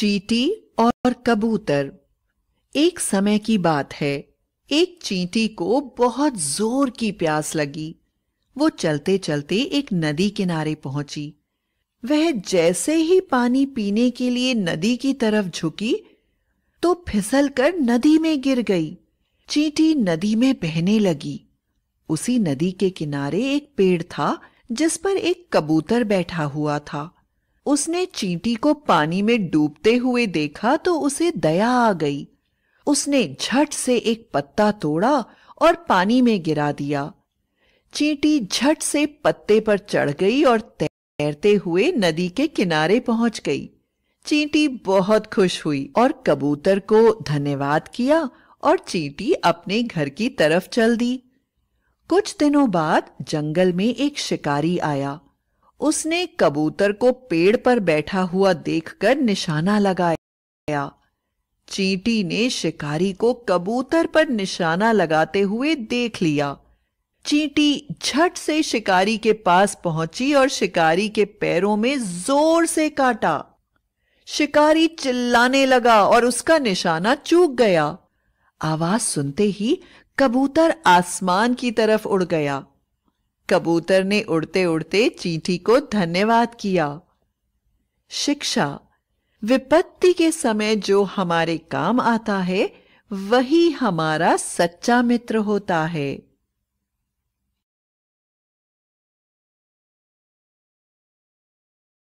चींटी और कबूतर एक समय की बात है एक चींटी को बहुत जोर की प्यास लगी वो चलते चलते एक नदी किनारे पहुंची वह जैसे ही पानी पीने के लिए नदी की तरफ झुकी तो फिसलकर नदी में गिर गई चींटी नदी में बहने लगी उसी नदी के किनारे एक पेड़ था जिस पर एक कबूतर बैठा हुआ था उसने चींटी को पानी में डूबते हुए देखा तो उसे दया आ गई उसने झट से एक पत्ता तोड़ा और पानी में गिरा दिया चींटी झट से पत्ते पर चढ़ गई और तैरते हुए नदी के किनारे पहुंच गई चींटी बहुत खुश हुई और कबूतर को धन्यवाद किया और चींटी अपने घर की तरफ चल दी कुछ दिनों बाद जंगल में एक शिकारी आया उसने कबूतर को पेड़ पर बैठा हुआ देखकर निशाना लगाया चींटी ने शिकारी को कबूतर पर निशाना लगाते हुए देख लिया चींटी झट से शिकारी के पास पहुंची और शिकारी के पैरों में जोर से काटा शिकारी चिल्लाने लगा और उसका निशाना चूक गया आवाज सुनते ही कबूतर आसमान की तरफ उड़ गया कबूतर ने उड़ते उड़ते चींटी को धन्यवाद किया शिक्षा विपत्ति के समय जो हमारे काम आता है वही हमारा सच्चा मित्र होता है